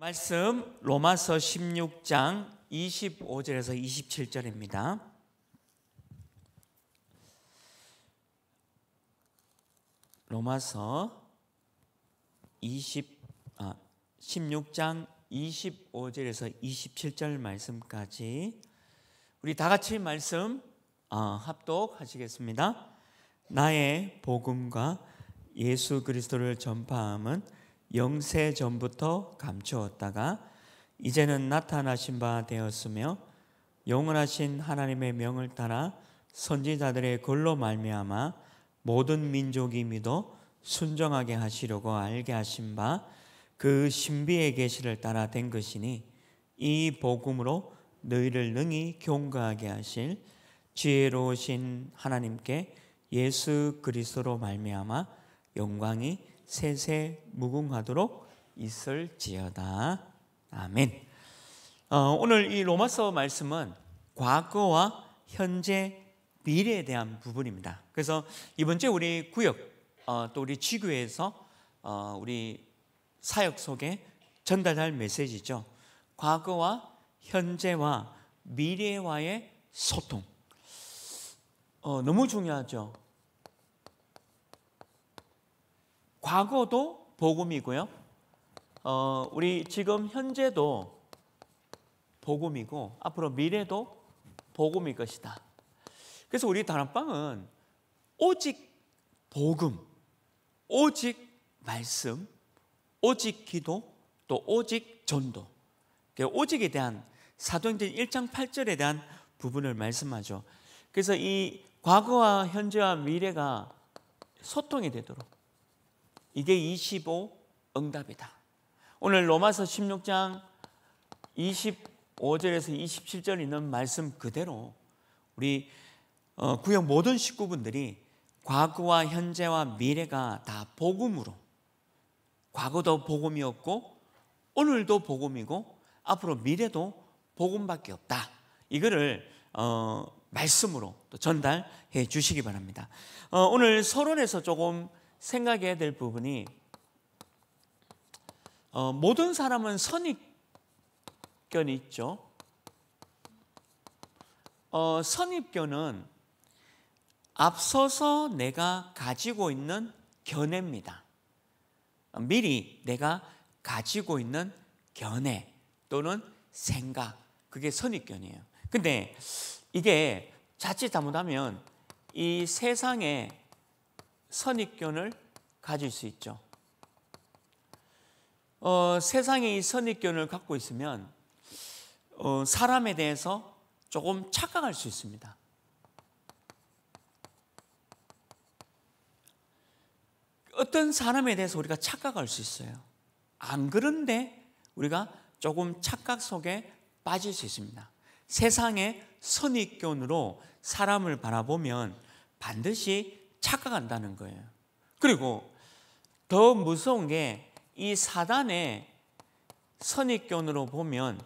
말씀 로마서 16장 25절에서 27절입니다. 로마서 20 아, 16장 25절에서 27절 말씀까지 우리 다 같이 말씀 아, 합독하시겠습니다. 나의 복음과 예수 그리스도를 전파함은 영세 전부터 감추었다가 이제는 나타나신 바 되었으며 영원하신 하나님의 명을 따라 선지자들의 글로 말미암아 모든 민족이 믿어 순정하게 하시려고 알게 하신 바 그 신비의 계시를 따라 된 것이니 이 복음으로 너희를 능히 경고하게 하실 지혜로우신 하나님께 예수 그리스도로 말미암아 영광이 세세 무궁하도록 있을지어다. 아멘. 어, 오늘 이 로마서 말씀은 과거와 현재, 미래에 대한 부분입니다. 그래서 이번 주에 우리 구역 어, 또 우리 지구에서 어, 우리 사역 속에 전달할 메시지죠. 과거와 현재와 미래와의 소통. 어, 너무 중요하죠. 과거도 복음이고요. 어, 우리 지금 현재도 복음이고 앞으로 미래도 복음일 것이다. 그래서 우리 다락방은 오직 복음, 오직 말씀, 오직 기도, 또 오직 전도. 그러니까 오직에 대한 사도행전 1장 8절에 대한 부분을 말씀하죠. 그래서 이 과거와 현재와 미래가 소통이 되도록 이게 25 응답이다. 오늘 로마서 16장 25절에서 27절 있는 말씀 그대로 우리 어, 구역 모든 식구분들이 과거와 현재와 미래가 다 복음으로 과거도 복음이었고 오늘도 복음이고 앞으로 미래도 복음밖에 없다. 이거를 어, 말씀으로 전달해 주시기 바랍니다. 어, 오늘 서론에서 조금 생각해야 될 부분이 어, 모든 사람은 선입견이 있죠. 어, 선입견은 앞서서 내가 가지고 있는 견해입니다. 미리 내가 가지고 있는 견해 또는 생각 그게 선입견이에요. 근데 이게 자칫 잘못하면 이 세상에 선입견을 가질 수 있죠. 어, 세상에 이 선입견을 갖고 있으면 어, 사람에 대해서 조금 착각할 수 있습니다. 어떤 사람에 대해서 우리가 착각할 수 있어요. 안 그런데 우리가 조금 착각 속에 빠질 수 있습니다. 세상의 선입견으로 사람을 바라보면 반드시 착각한다는 거예요. 그리고 더 무서운 게 이 사단의 선입견으로 보면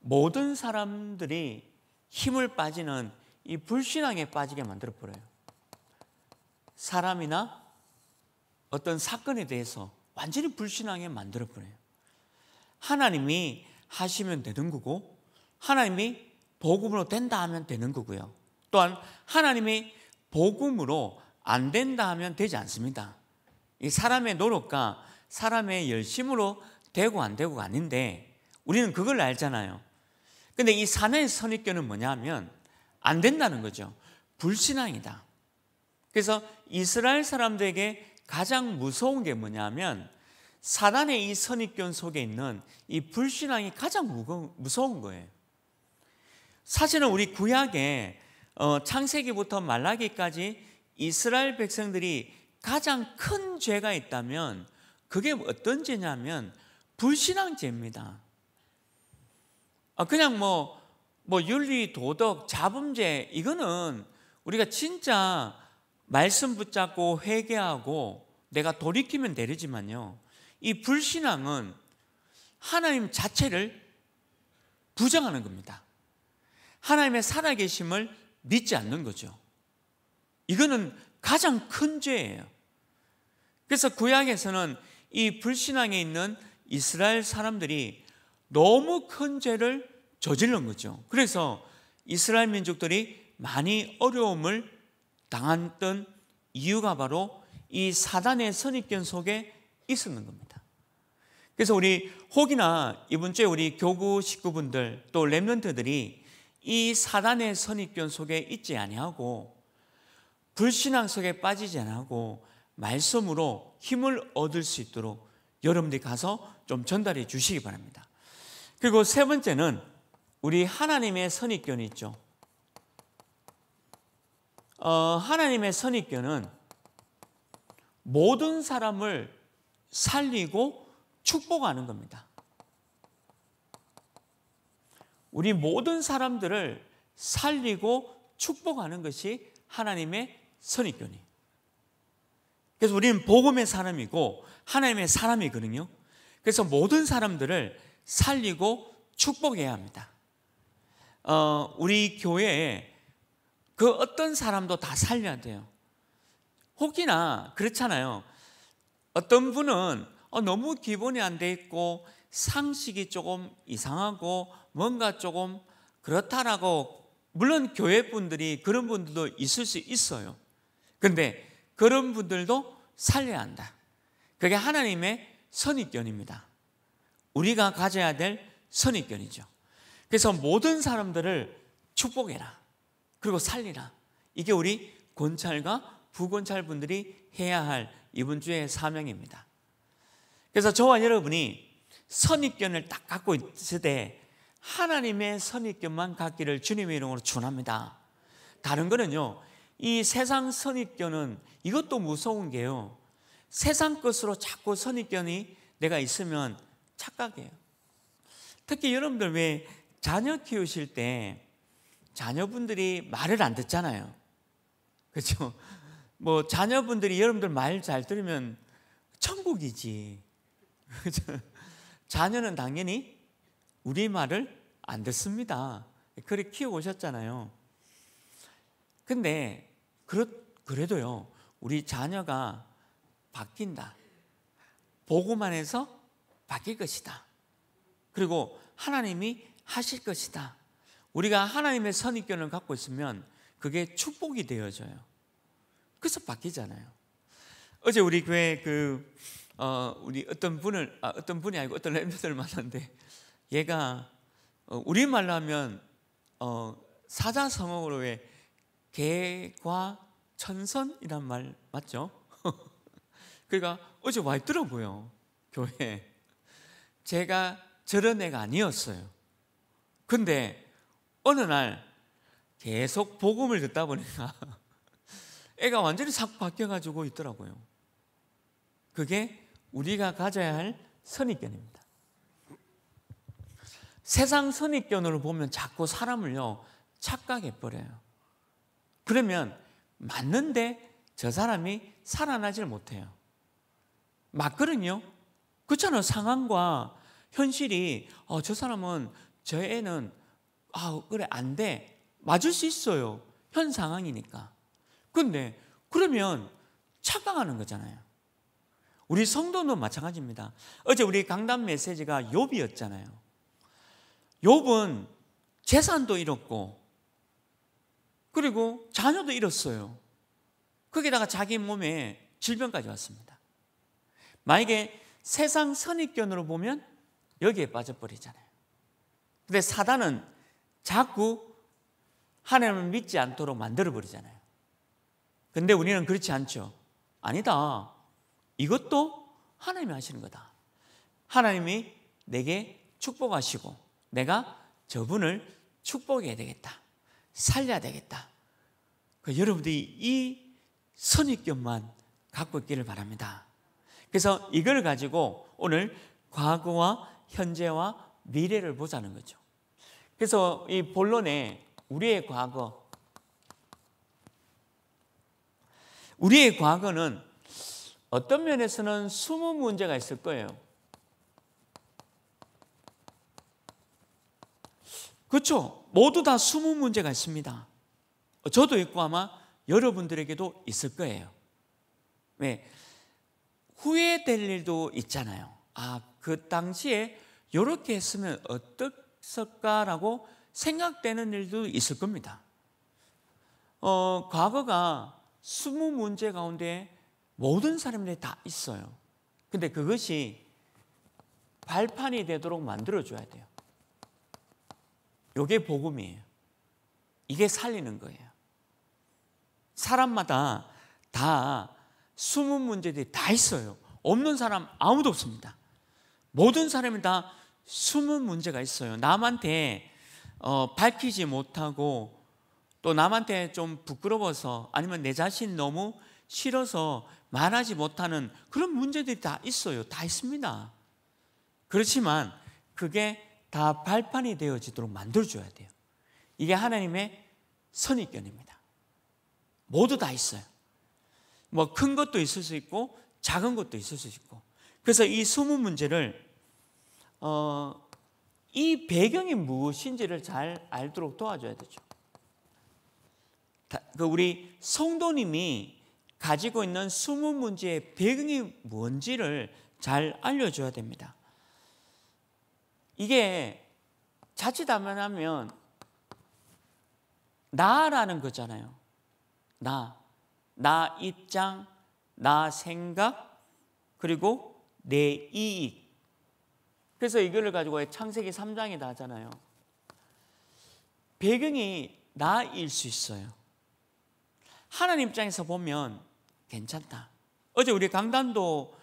모든 사람들이 힘을 빠지는 이 불신앙에 빠지게 만들어 버려요. 사람이나 어떤 사건에 대해서 완전히 불신앙에 만들어 버려요. 하나님이 하시면 되는 거고 하나님이 복음으로 된다 하면 되는 거고요. 또한 하나님의 복음으로 안 된다 하면 되지 않습니다. 이 사람의 노력과 사람의 열심으로 되고 안 되고가 아닌데 우리는 그걸 알잖아요. 근데 이사내 선입견은 뭐냐면 안 된다는 거죠. 불신앙이다. 그래서 이스라엘 사람들에게 가장 무서운 게 뭐냐면 사단의 이 선입견 속에 있는 이 불신앙이 가장 무거운, 무서운 거예요. 사실은 우리 구약에 어, 창세기부터 말라기까지 이스라엘 백성들이 가장 큰 죄가 있다면 그게 어떤 죄냐면 불신앙죄입니다. 아, 그냥 뭐, 뭐 윤리, 도덕, 자범죄 이거는 우리가 진짜 말씀 붙잡고 회개하고 내가 돌이키면 되지만요이 불신앙은 하나님 자체를 부정하는 겁니다. 하나님의 살아계심을 믿지 않는 거죠. 이거는 가장 큰 죄예요. 그래서 구약에서는 이 불신앙에 있는 이스라엘 사람들이 너무 큰 죄를 저질른 거죠. 그래서 이스라엘 민족들이 많이 어려움을 당했던 이유가 바로 이 사단의 선입견 속에 있었는 겁니다. 그래서 우리 혹이나 이번 주에 우리 교구 식구분들 또 랩런트들이 이 사단의 선입견 속에 있지 아니하고 불신앙 속에 빠지지 않고 말씀으로 힘을 얻을 수 있도록 여러분들이 가서 좀 전달해 주시기 바랍니다. 그리고 세 번째는 우리 하나님의 선입견이 있죠. 어, 하나님의 선입견은 모든 사람을 살리고 축복하는 겁니다. 우리 모든 사람들을 살리고 축복하는 것이 하나님의 선입견이에요. 그래서 우리는 복음의 사람이고 하나님의 사람이거든요. 그래서 모든 사람들을 살리고 축복해야 합니다. 어, 우리 교회에 그 어떤 사람도 다 살려야 돼요. 혹이나 그렇잖아요. 어떤 분은 어, 너무 기본이 안 돼 있고 상식이 조금 이상하고 뭔가 조금 그렇다라고 물론 교회 분들이 그런 분들도 있을 수 있어요. 그런데 그런 분들도 살려야 한다. 그게 하나님의 선입견입니다. 우리가 가져야 될 선입견이죠. 그래서 모든 사람들을 축복해라. 그리고 살리라. 이게 우리 권찰과 부권찰 분들이 해야 할 이번 주의 사명입니다. 그래서 저와 여러분이 선입견을 딱 갖고 있을 때 하나님의 선입견만 갖기를 주님의 이름으로 원합니다 다른 거는요. 이 세상 선입견은 이것도 무서운 게요. 세상 것으로 자꾸 선입견이 내가 있으면 착각이에요. 특히 여러분들 왜 자녀 키우실 때 자녀분들이 말을 안 듣잖아요. 그죠뭐 자녀분들이 여러분들 말 잘 들으면 천국이지. 그죠 자녀는 당연히 우리 말을 안 됐습니다. 그래 키워오셨잖아요. 근데 그렇, 그래도요 우리 자녀가 바뀐다. 보고만 해서 바뀔 것이다. 그리고 하나님이 하실 것이다. 우리가 하나님의 선입견을 갖고 있으면 그게 축복이 되어져요. 그래서 바뀌잖아요. 어제 우리 교회 그 어, 우리 어떤 분을 아, 어떤 분이 아니고 어떤 랩런트 만났는데 얘가 어, 우리말로 하면 어, 사자성어로 왜 개과 천선이란 말 맞죠? 그러니까 어제 와 있더라고요 교회 제가 저런 애가 아니었어요 근데 어느 날 계속 복음을 듣다 보니까 애가 완전히 싹 바뀌어가지고 있더라고요 그게 우리가 가져야 할 선입견입니다 세상 선입견으로 보면 자꾸 사람을요 착각해 버려요. 그러면 맞는데 저 사람이 살아나질 못해요. 맞거든요. 그렇잖아요. 상황과 현실이 어, 저 사람은 저 애는 아 그래 안 돼. 맞을 수 있어요. 현 상황이니까. 근데 그러면 착각하는 거잖아요. 우리 성도도 마찬가지입니다. 어제 우리 강단 메시지가 욥이었잖아요. 욥은 재산도 잃었고 그리고 자녀도 잃었어요. 거기다가 자기 몸에 질병까지 왔습니다. 만약에 세상 선입견으로 보면 여기에 빠져버리잖아요. 근데 사단은 자꾸 하나님을 믿지 않도록 만들어버리잖아요. 근데 우리는 그렇지 않죠. 아니다. 이것도 하나님이 하시는 거다. 하나님이 내게 축복하시고 내가 저분을 축복해야 되겠다. 살려야 되겠다. 그 여러분들이 이 선입견만 갖고 있기를 바랍니다. 그래서 이걸 가지고 오늘 과거와 현재와 미래를 보자는 거죠. 그래서 이 본론에 우리의 과거, 우리의 과거는 어떤 면에서는 숨은 문제가 있을 거예요. 그렇죠? 모두 다 20문제가 있습니다. 저도 있고 아마 여러분들에게도 있을 거예요. 왜? 후회될 일도 있잖아요. 아, 그 당시에 이렇게 했으면 어떻을까라고 생각되는 일도 있을 겁니다. 어, 과거가 20문제 가운데 모든 사람들이 다 있어요. 근데 그것이 발판이 되도록 만들어줘야 돼요. 이게 복음이에요. 이게 살리는 거예요. 사람마다 다 숨은 문제들이 다 있어요. 없는 사람 아무도 없습니다. 모든 사람이 다 숨은 문제가 있어요. 남한테 어, 밝히지 못하고 또 남한테 좀 부끄러워서 아니면 내 자신 너무 싫어서 말하지 못하는 그런 문제들이 다 있어요. 다 있습니다. 그렇지만 그게 다 발판이 되어지도록 만들어줘야 돼요. 이게 하나님의 선입견입니다. 모두 다 있어요. 뭐 큰 것도 있을 수 있고 작은 것도 있을 수 있고. 그래서 이 스무 문제를 어, 이 배경이 무엇인지를 잘 알도록 도와줘야 되죠. 그 우리 성도님이 가지고 있는 스무 문제의 배경이 뭔지를 잘 알려줘야 됩니다. 이게 자칫 안 하면 나라는 거잖아요. 나, 나 입장, 나 생각, 그리고 내 이익. 그래서 이걸 가지고 창세기 3장에 나잖아요. 배경이 나일 수 있어요. 하나님 입장에서 보면 괜찮다. 어제 우리 강단도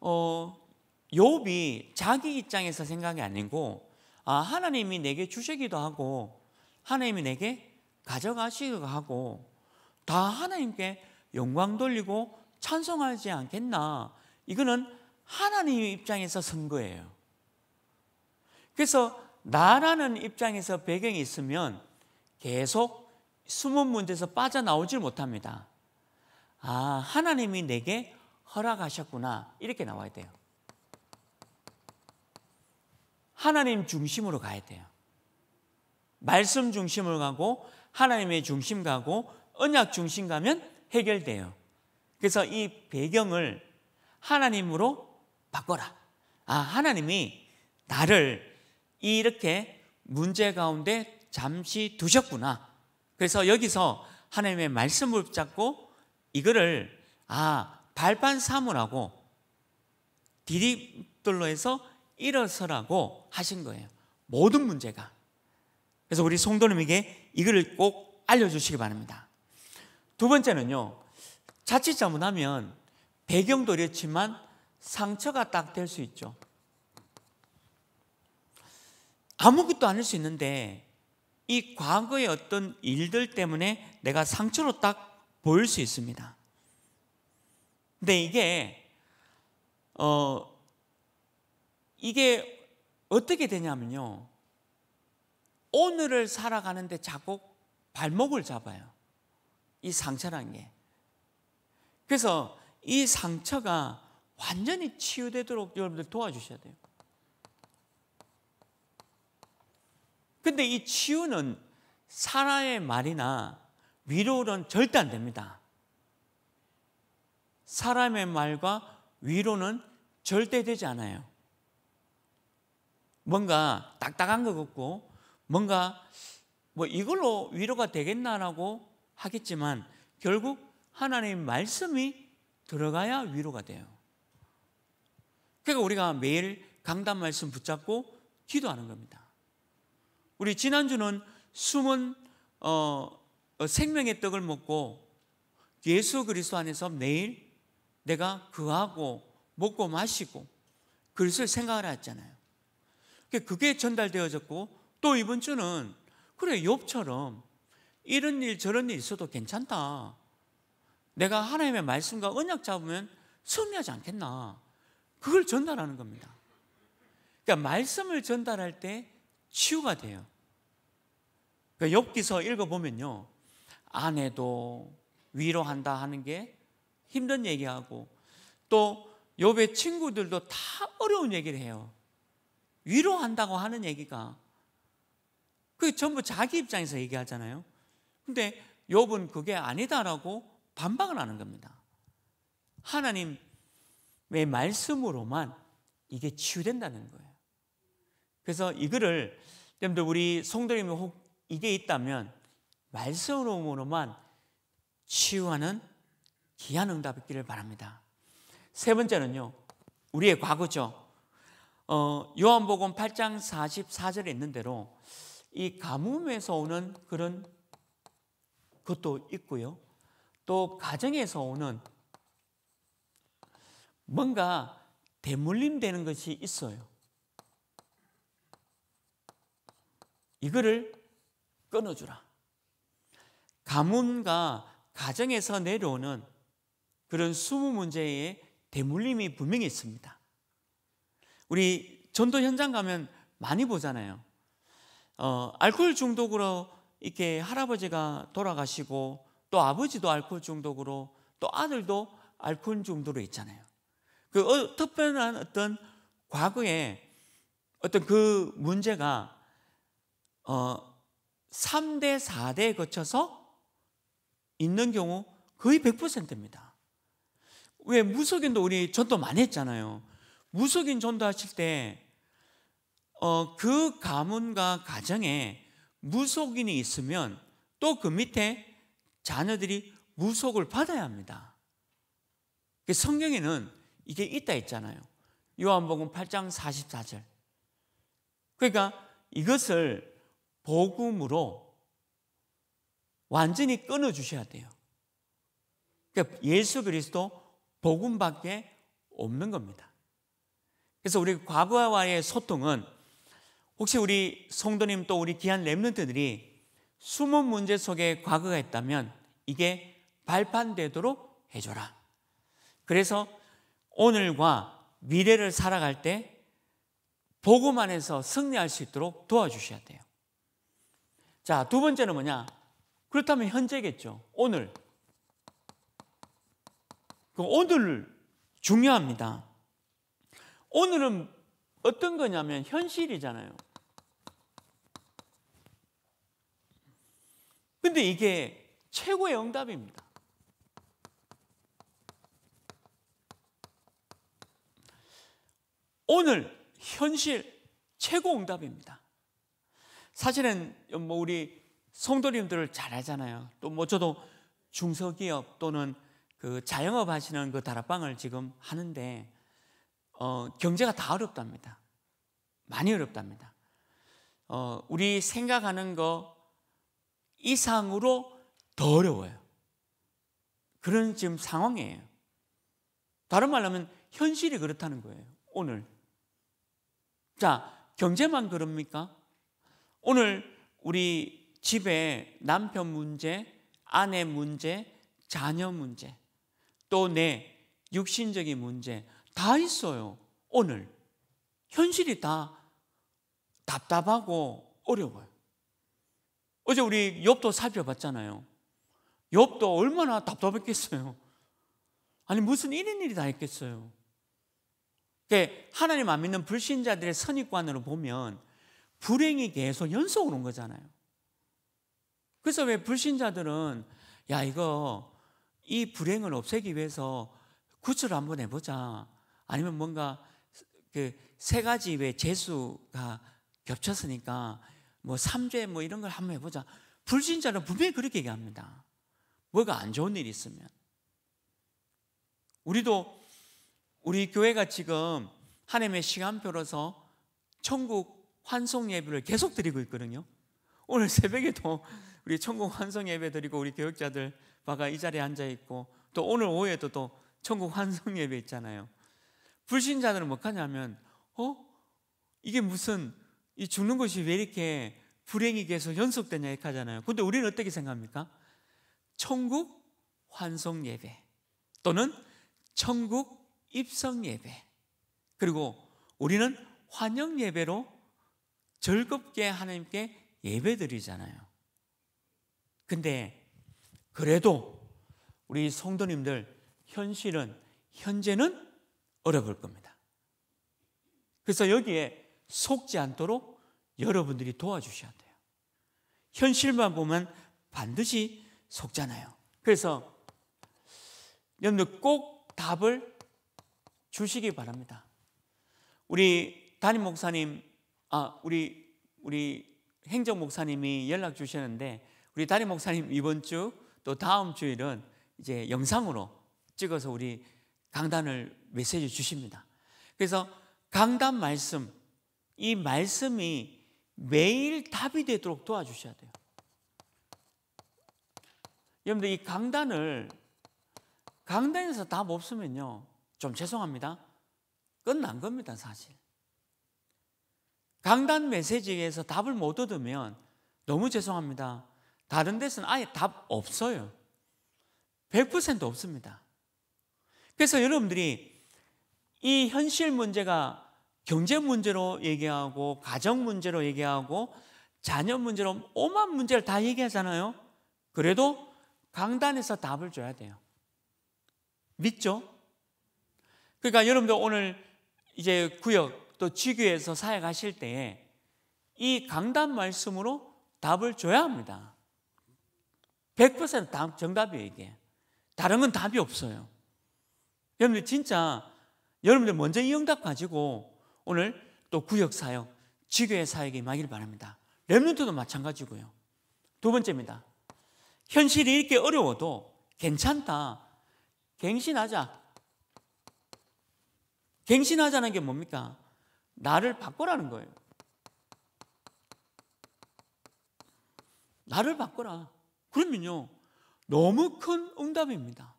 어, 욥이 자기 입장에서 생각이 아니고 아 하나님이 내게 주시기도 하고 하나님이 내게 가져가시기도 하고 다 하나님께 영광 돌리고 찬송하지 않겠나 이거는 하나님 입장에서 선거예요 그래서 나라는 입장에서 배경이 있으면 계속 숨은 문제에서 빠져나오질 못합니다 아 하나님이 내게 허락하셨구나 이렇게 나와야 돼요 하나님 중심으로 가야 돼요. 말씀 중심으로 가고 하나님의 중심 가고 언약 중심 가면 해결돼요. 그래서 이 배경을 하나님으로 바꿔라. 아, 하나님이 나를 이렇게 문제 가운데 잠시 두셨구나. 그래서 여기서 하나님의 말씀을 붙잡고 이거를 아, 발판 삼으라고 디립돌로 해서 일어서라고 하신 거예요. 모든 문제가. 그래서 우리 송도님에게 이거를꼭 알려주시기 바랍니다. 두 번째는요, 자칫 잘못하면 배경도 이렇지만 상처가 딱 될 수 있죠. 아무것도 아닐 수 있는데 이 과거의 어떤 일들 때문에 내가 상처로 딱 보일 수 있습니다. 근데 이게 어 이게 어떻게 되냐면요. 오늘을 살아가는데 자꾸 발목을 잡아요. 이 상처란 게. 그래서 이 상처가 완전히 치유되도록 여러분들 도와주셔야 돼요. 근데 이 치유는 사라의 말이나 위로는 절대 안 됩니다. 사람의 말과 위로는 절대 되지 않아요. 뭔가 딱딱한 것 같고 뭔가 뭐 이걸로 위로가 되겠나라고 하겠지만 결국 하나님의 말씀이 들어가야 위로가 돼요. 그러니까 우리가 매일 강단 말씀 붙잡고 기도하는 겁니다. 우리 지난주는 숨은 어, 어 생명의 떡을 먹고 예수 그리스도 안에서 매일 내가 그하고 먹고 마시고 그것을 생각을 했잖아요. 그게 전달되어졌고 또 이번 주는 그래 욥처럼 이런 일 저런 일 있어도 괜찮다. 내가 하나님의 말씀과 언약 잡으면 승리하지 않겠나. 그걸 전달하는 겁니다. 그러니까 말씀을 전달할 때 치유가 돼요. 그러니까 욥기서 읽어보면요. 아내도 위로한다 하는 게 힘든 얘기하고 또 욥의 친구들도 다 어려운 얘기를 해요. 위로한다고 하는 얘기가 그 전부 자기 입장에서 얘기하잖아요. 근데 욥은 그게 아니다라고 반박을 하는 겁니다. 하나님의 말씀으로만 이게 치유된다는 거예요. 그래서 이거를 여러분들 우리 성도님이 혹 이게 있다면 말씀으로만 치유하는 귀한 응답 있기를 바랍니다. 세 번째는요. 우리의 과거죠. 어, 요한복음 8장 44절에 있는 대로 이 가뭄에서 오는 그런 것도 있고요. 또 가정에서 오는 뭔가 대물림 되는 것이 있어요. 이거를 끊어주라. 가문과 가정에서 내려오는 그런 수무 문제의 대물림이 분명히 있습니다. 우리 전도 현장 가면 많이 보잖아요. 어, 알코올 중독으로 이렇게 할아버지가 돌아가시고 또 아버지도 알코올 중독으로 또 아들도 알코올 중독으로 있잖아요. 그 어, 특별한 어떤 과거에 어떤 그 문제가 어, 3대, 4대에 거쳐서 있는 경우 거의 100%입니다. 왜 무속인도 우리 전도 많이 했잖아요. 무속인 전도하실 때, 어, 그 가문과 가정에 무속인이 있으면 또 그 밑에 자녀들이 무속을 받아야 합니다. 그 성경에는 이게 있다 했잖아요. 요한복음 8장 44절. 그러니까 이것을 복음으로 완전히 끊어 주셔야 돼요. 그러니까 예수 그리스도 복음밖에 없는 겁니다. 그래서 우리 과거와의 소통은 혹시 우리 성도님 또 우리 귀한 랩런트들이 숨은 문제 속에 과거가 있다면 이게 발판되도록 해줘라. 그래서 오늘과 미래를 살아갈 때 복음 안에서 승리할 수 있도록 도와주셔야 돼요. 자, 두 번째는 뭐냐? 그렇다면 현재겠죠. 오늘. 그 오늘 중요합니다. 오늘은 어떤 거냐면 현실이잖아요. 근데 이게 최고의 응답입니다. 오늘 현실 최고 응답입니다. 사실은 뭐 우리 성도님들을 잘 알잖아요. 또 뭐 저도 중소기업 또는 그 자영업 하시는 그 다락방을 지금 하는데 어, 경제가 다 어렵답니다. 많이 어렵답니다. 어, 우리 생각하는 거 이상으로 더 어려워요. 그런 지금 상황이에요. 다른 말로 하면 현실이 그렇다는 거예요. 오늘. 자, 경제만 그럽니까? 오늘 우리 집에 남편 문제, 아내 문제, 자녀 문제, 또 내 육신적인 문제, 다 있어요. 오늘. 현실이 다 답답하고 어려워요. 어제 우리 욥도 살펴봤잖아요. 욥도 얼마나 답답했겠어요. 아니 무슨 이런 일이 다 있겠어요. 그러니까 하나님 안 믿는 불신자들의 선입관으로 보면 불행이 계속 연속으로 온 거잖아요. 그래서 왜 불신자들은 야 이거 이 불행을 없애기 위해서 구출 한번 해보자. 아니면 뭔가 그 세 가지 왜 재수가 겹쳤으니까 뭐 삼죄 뭐 이런 걸 한번 해보자. 불신자는 분명히 그렇게 얘기합니다. 뭐가 안 좋은 일이 있으면. 우리도 우리 교회가 지금 하나님의 시간표로서 천국 환송 예배를 계속 드리고 있거든요. 오늘 새벽에도 우리 천국 환송 예배 드리고 우리 교육자들 바가 이 자리에 앉아 있고 또 오늘 오후에도 또 천국 환송 예배 있잖아요. 불신자들은 뭐하냐면 어? 이게 무슨 이 죽는 것이 왜 이렇게 불행이 계속 연속되냐 이렇게 하잖아요. 근데 우리는 어떻게 생각합니까? 천국 환송 예배 또는 천국 입성 예배 그리고 우리는 환영 예배로 즐겁게 하나님께 예배드리잖아요. 근데 그래도 우리 성도님들 현실은 현재는 어려울 겁니다. 그래서 여기에 속지 않도록 여러분들이 도와주셔야 돼요. 현실만 보면 반드시 속잖아요. 그래서 여러분들 꼭 답을 주시기 바랍니다. 우리 담임 목사님, 아, 우리, 우리 행정 목사님이 연락 주셨는데 우리 담임 목사님 이번 주 또 다음 주일은 이제 영상으로 찍어서 우리 강단을 메시지 주십니다. 그래서 강단 말씀, 이 말씀이 매일 답이 되도록 도와주셔야 돼요. 여러분들 이 강단을 강단에서 답 없으면요. 좀 죄송합니다. 끝난 겁니다, 사실. 강단 메시지에서 답을 못 얻으면 너무 죄송합니다. 다른 데서는 아예 답 없어요. 100% 없습니다. 그래서 여러분들이 이 현실 문제가 경제 문제로 얘기하고 가정 문제로 얘기하고 자녀 문제로 오만 문제를 다 얘기하잖아요. 그래도 강단에서 답을 줘야 돼요. 믿죠? 그러니까 여러분들 오늘 이제 구역 또 지교에서 사회가실 때에 이 강단 말씀으로 답을 줘야 합니다. 100% 정답이에요, 이게. 다른 건 답이 없어요. 여러분들 진짜 여러분들 먼저 이 응답 가지고 오늘 또 구역 사역, 지교의 사역에 임하길 바랍니다. 랩넌트도 마찬가지고요. 두 번째입니다. 현실이 이렇게 어려워도 괜찮다. 갱신하자. 갱신하자는 게 뭡니까? 나를 바꿔라는 거예요. 나를 바꿔라. 그러면요. 너무 큰 응답입니다.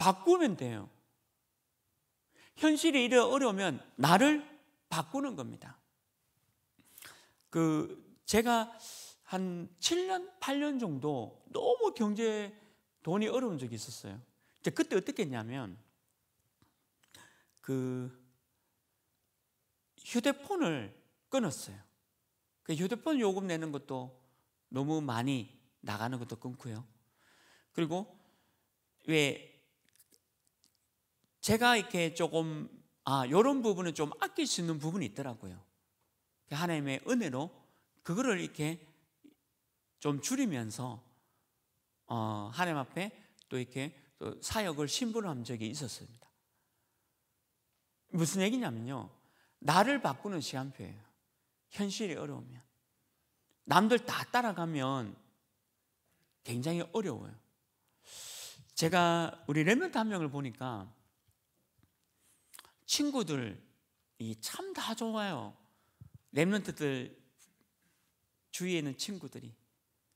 바꾸면 돼요. 현실이 이래 어려우면 나를 바꾸는 겁니다. 그 제가 한 7년, 8년 정도 너무 경제 돈이 어려운 적이 있었어요. 이제 그때 어떻게 했냐면 그 휴대폰을 끊었어요. 그 휴대폰 요금 내는 것도 너무 많이 나가는 것도 끊고요. 그리고 왜 제가 이렇게 조금 아 이런 부분은 좀 아낄 수 있는 부분이 있더라고요. 그 하나님의 은혜로 그거를 이렇게 좀 줄이면서 어, 하나님 앞에 또 이렇게 또 사역을 신분한 적이 있었습니다. 무슨 얘기냐면요. 나를 바꾸는 시간표예요. 현실이 어려우면. 남들 다 따라가면 굉장히 어려워요. 제가 우리 레멘트 한 명을 보니까 친구들이 참 다 좋아요. 렘런트들 주위에 있는 친구들이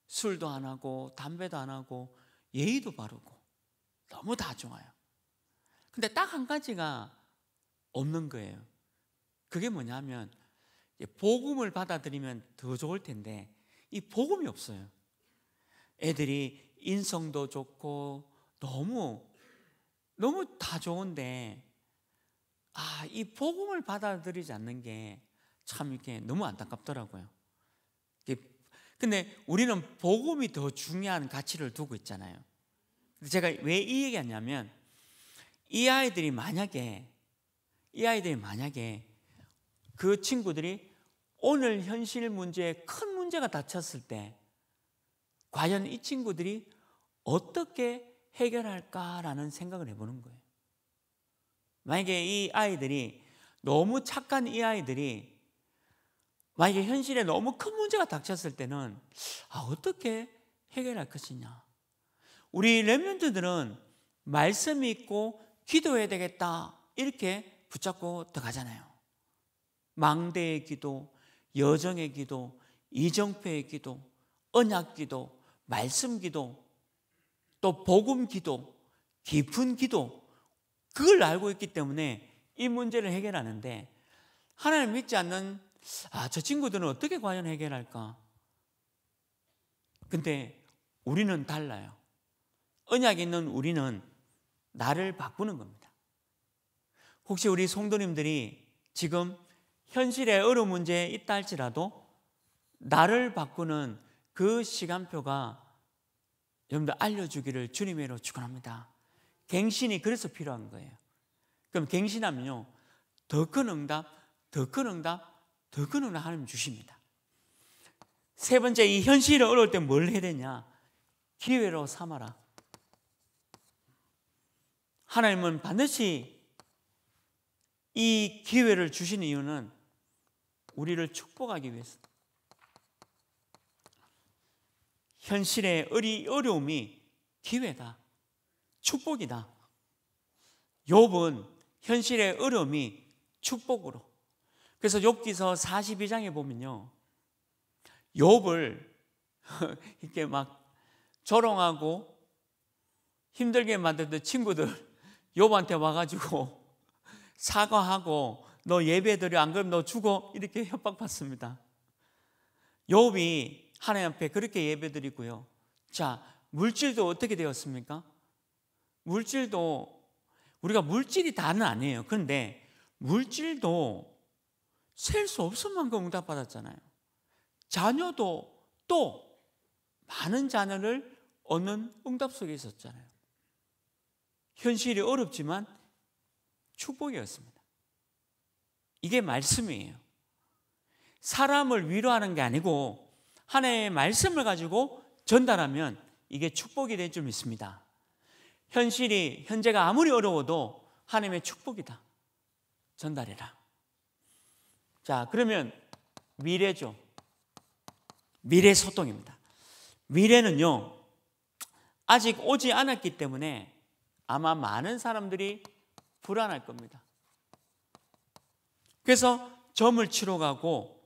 술도 안 하고 담배도 안 하고 예의도 바르고 너무 다 좋아요. 근데 딱 한 가지가 없는 거예요. 그게 뭐냐면 복음을 받아들이면 더 좋을 텐데 이 복음이 없어요. 애들이 인성도 좋고 너무 너무 다 좋은데 아, 이 복음을 받아들이지 않는 게 참 이렇게 너무 안타깝더라고요. 근데 우리는 복음이 더 중요한 가치를 두고 있잖아요. 제가 왜 이 얘기하냐면 이 아이들이 만약에 이 아이들이 만약에 그 친구들이 오늘 현실 문제에 큰 문제가 닥쳤을 때 과연 이 친구들이 어떻게 해결할까라는 생각을 해보는 거예요. 만약에 이 아이들이 너무 착한 이 아이들이 만약에 현실에 너무 큰 문제가 닥쳤을 때는 아, 어떻게 해결할 것이냐. 우리 렘런트들은 말씀이 있고 기도해야 되겠다. 이렇게 붙잡고 들어가잖아요. 망대의 기도, 여정의 기도, 이정표의 기도, 언약 기도, 말씀 기도, 또 복음 기도, 깊은 기도, 그걸 알고 있기 때문에 이 문제를 해결하는데 하나님 믿지 않는 아, 저 친구들은 어떻게 과연 해결할까? 근데 우리는 달라요. 언약 있는 우리는 나를 바꾸는 겁니다. 혹시 우리 성도님들이 지금 현실의 어려운 문제 있다 할지라도 나를 바꾸는 그 시간표가 여러분들 알려주기를 주님의로 축원합니다. 갱신이 그래서 필요한 거예요. 그럼 갱신하면요. 더 큰 응답, 더 큰 응답, 더 큰 응답 하나님 주십니다. 세 번째, 이 현실이 어려울 때 뭘 해야 되냐? 기회로 삼아라. 하나님은 반드시 이 기회를 주신 이유는 우리를 축복하기 위해서. 현실의 어리, 어려움이 기회다. 축복이다. 욥은 현실의 어려움이 축복으로. 그래서 욥기서 42장에 보면요. 욥을 이렇게 막 조롱하고 힘들게 만드는 친구들 욥한테 와 가지고 사과하고 너 예배 드려 안 그러면 너 죽어 이렇게 협박받습니다. 욥이 하나님 앞에 그렇게 예배 드리고요. 자, 물질도 어떻게 되었습니까? 물질도 우리가 물질이 다는 아니에요. 근데 물질도 셀 수 없을 만큼 응답받았잖아요. 자녀도 또 많은 자녀를 얻는 응답 속에 있었잖아요. 현실이 어렵지만 축복이었습니다. 이게 말씀이에요. 사람을 위로하는 게 아니고 하나의 말씀을 가지고 전달하면 이게 축복이 될줄있습니다 현실이 현재가 아무리 어려워도 하나님의 축복이다. 전달해라. 자, 그러면 미래죠. 미래 소통입니다. 미래는요. 아직 오지 않았기 때문에 아마 많은 사람들이 불안할 겁니다. 그래서 점을 치러 가고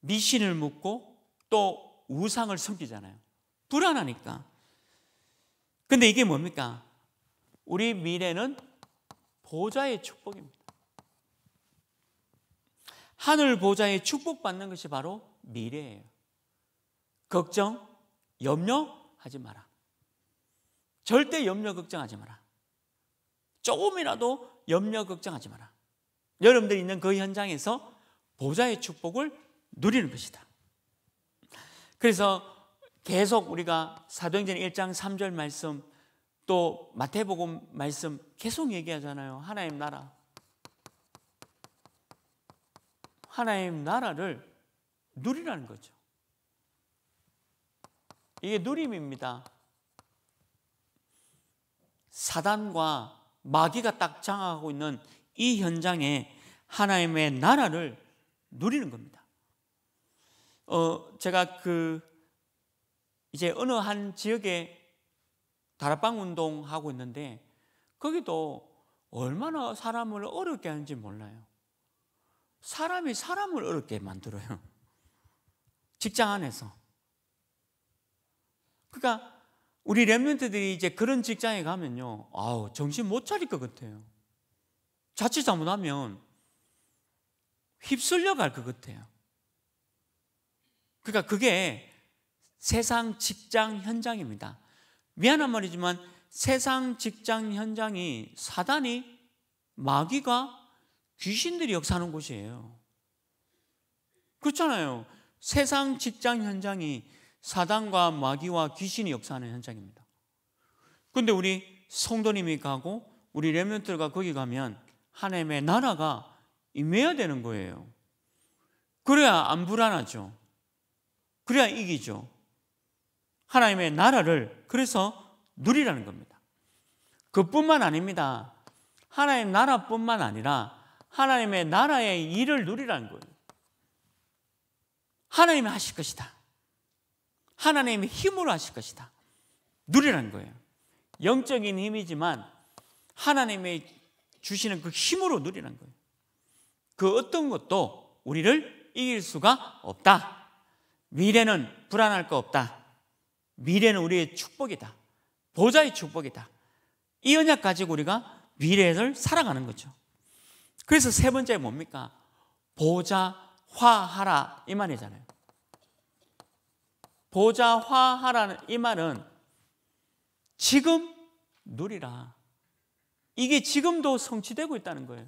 미신을 묻고 또 우상을 섬기잖아요. 불안하니까. 근데 이게 뭡니까? 우리 미래는 보좌의 축복입니다. 하늘 보좌의 축복받는 것이 바로 미래예요. 걱정, 염려하지 마라. 절대 염려 걱정하지 마라. 조금이라도 염려 걱정하지 마라. 여러분들이 있는 그 현장에서 보좌의 축복을 누리는 것이다. 그래서 계속 우리가 사도행전 1장 3절 말씀 또 마태복음 말씀 계속 얘기하잖아요. 하나님 나라. 하나님 나라를 누리라는 거죠. 이게 누림입니다. 사단과 마귀가 딱 장악하고 있는 이 현장에 하나님의 나라를 누리는 겁니다. 어, 제가 그 이제 어느 한 지역에 다락방 운동하고 있는데 거기도 얼마나 사람을 어렵게 하는지 몰라요. 사람이 사람을 어렵게 만들어요. 직장 안에서. 그러니까 우리 랩런트들이 이제 그런 직장에 가면요. 아우, 정신 못 차릴 것 같아요. 자칫 잘못하면 휩쓸려 갈 것 같아요. 그러니까 그게 세상 직장 현장입니다. 미안한 말이지만 세상 직장 현장이 사단이 마귀가 귀신들이 역사하는 곳이에요. 그렇잖아요. 세상 직장 현장이 사단과 마귀와 귀신이 역사하는 현장입니다. 근데 우리 성도님이 가고 우리 레몬들과 거기 가면 하나님의 나라가 임해야 되는 거예요. 그래야 안 불안하죠. 그래야 이기죠. 하나님의 나라를 그래서 누리라는 겁니다. 그뿐만 아닙니다. 하나님 나라뿐만 아니라 하나님의 나라의 일을 누리라는 거예요. 하나님이 하실 것이다. 하나님의 힘으로 하실 것이다. 누리라는 거예요. 영적인 힘이지만 하나님의 주시는 그 힘으로 누리는 거예요. 그 어떤 것도 우리를 이길 수가 없다. 미래는 불안할 거 없다. 미래는 우리의 축복이다. 보좌의 축복이다. 이 언약 가지고 우리가 미래를 살아가는 거죠. 그래서 세 번째 뭡니까? 보좌화하라 이 말이잖아요. 보좌화하라는 이 말은 지금 누리라. 이게 지금도 성취되고 있다는 거예요.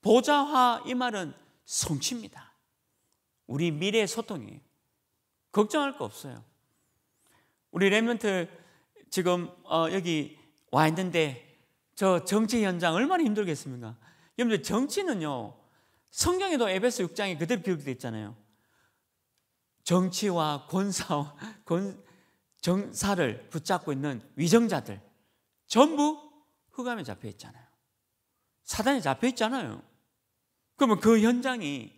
보좌화 이 말은 성취입니다. 우리 미래의 소통이에요. 걱정할 거 없어요. 우리 랩런트 지금 어, 여기 와 있는데 저 정치 현장 얼마나 힘들겠습니까? 여러분들 정치는요 성경에도 에베소 6장에 그대로 기록되어 있잖아요. 정치와 권사, 권, 정사를 붙잡고 있는 위정자들 전부 흑암에 잡혀 있잖아요. 사단에 잡혀 있잖아요. 그러면 그 현장이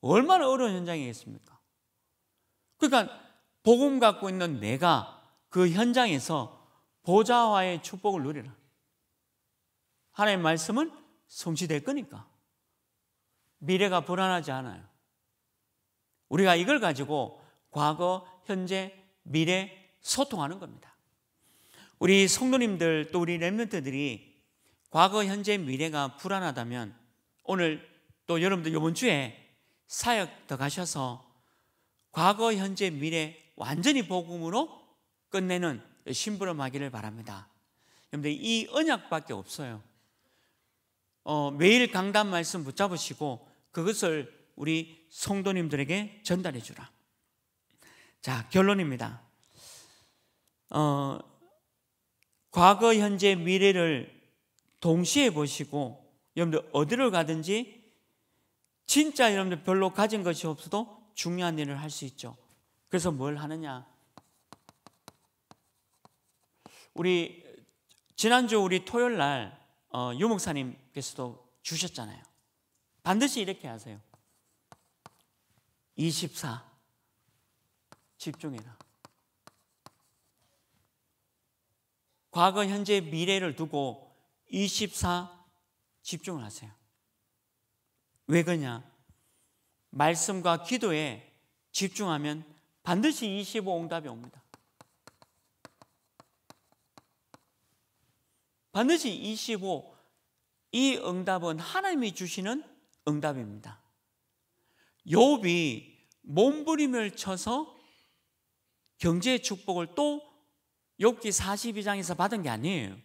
얼마나 어려운 현장이겠습니까? 그러니까 복음 갖고 있는 내가 그 현장에서 보좌와의 축복을 누리라. 하나님의 말씀은 성취될 거니까. 미래가 불안하지 않아요. 우리가 이걸 가지고 과거, 현재, 미래 소통하는 겁니다. 우리 성도님들 또 우리 렘런트들이 과거, 현재, 미래가 불안하다면 오늘 또 여러분들 이번 주에 사역 더 가셔서 과거, 현재, 미래 완전히 복음으로 끝내는 심부름하기를 바랍니다. 여러분들 이 언약밖에 없어요. 어, 매일 강단 말씀 붙잡으시고 그것을 우리 성도님들에게 전달해 주라. 자, 결론입니다. 어, 과거, 현재, 미래를 동시에 보시고 여러분들 어디를 가든지 진짜 여러분들 별로 가진 것이 없어도 중요한 일을 할 수 있죠. 그래서 뭘 하느냐? 우리 지난주 우리 토요일 날 어, 유목사님께서도 주셨잖아요. 반드시 이렇게 하세요. 24 집중해라. 과거, 현재, 미래를 두고 24 집중을 하세요. 왜 그러냐? 말씀과 기도에 집중하면 반드시 25응답이 옵니다. 반드시 25, 이 응답은 하나님이 주시는 응답입니다. 욥이 몸부림을 쳐서 경제 축복을 또 욥기 42장에서 받은 게 아니에요.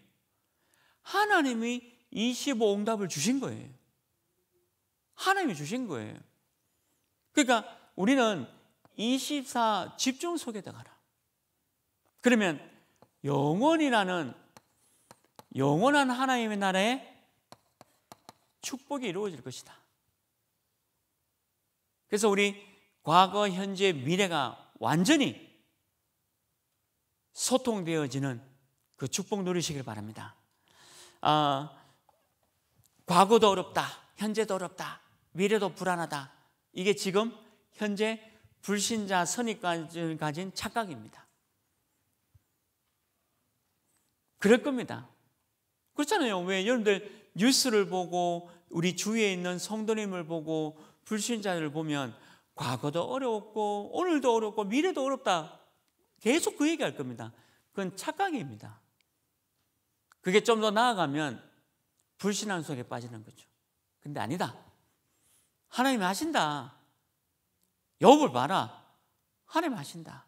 하나님이 25 응답을 주신 거예요. 하나님이 주신 거예요. 그러니까 우리는 24 집중 속에 들어가라. 그러면 영원이라는 영원한 하나님의 나라에 축복이 이루어질 것이다. 그래서 우리 과거, 현재, 미래가 완전히 소통되어지는 그 축복 누리시길 바랍니다. 아, 과거도 어렵다, 현재도 어렵다, 미래도 불안하다. 이게 지금 현재 불신자 선입관을 가진 착각입니다. 그럴 겁니다. 그렇잖아요. 왜 여러분들 뉴스를 보고 우리 주위에 있는 성도님을 보고 불신자를 보면 과거도 어려고 오늘도 어렵고 미래도 어렵다. 계속 그 얘기할 겁니다. 그건 착각입니다. 그게 좀 더 나아가면 불신앙 속에 빠지는 거죠. 근데 아니다. 하나님이 하신다. 여을 봐라. 하나님 하신다.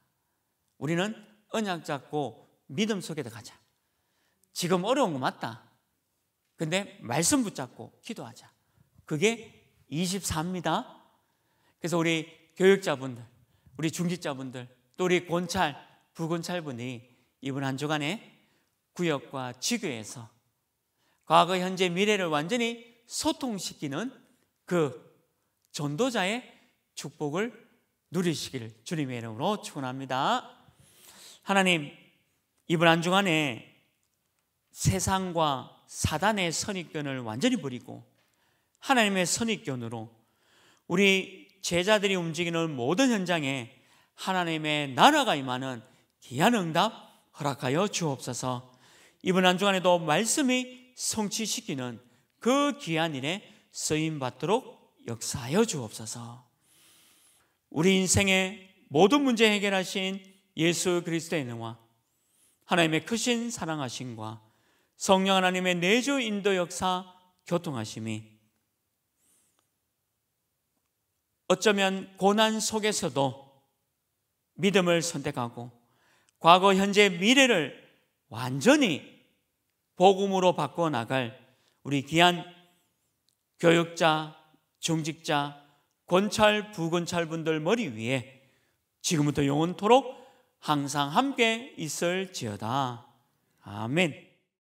우리는 언약 잡고 믿음 속에 들어가자. 지금 어려운 거 맞다. 근데 말씀 붙잡고 기도하자. 그게 24입니다. 그래서 우리 교육자분들, 우리 중직자분들, 또 우리 권찰, 부권찰분이 이번 한 주간에 구역과 지교에서 과거, 현재, 미래를 완전히 소통시키는 그 전도자의 축복을 누리시길 주님의 이름으로 축원합니다. 하나님 이번 한 주간에 세상과 사단의 선입견을 완전히 버리고 하나님의 선입견으로 우리 제자들이 움직이는 모든 현장에 하나님의 나라가 임하는 귀한 응답 허락하여 주옵소서. 이번 한 주간에도 말씀이 성취시키는 그 귀한 일에 쓰임 받도록 역사하여 주옵소서. 우리 인생의 모든 문제 해결하신 예수 그리스도의 은혜 하나님의 크신 사랑하심과 성령 하나님의 내주 인도 역사 교통하심이 어쩌면 고난 속에서도 믿음을 선택하고 과거, 현재, 미래를 완전히 복음으로 바꿔 나갈 우리 귀한 교육자, 중직자, 권찰, 부권찰분들 머리 위에 지금부터 영원토록 항상 함께 있을지어다. 아멘.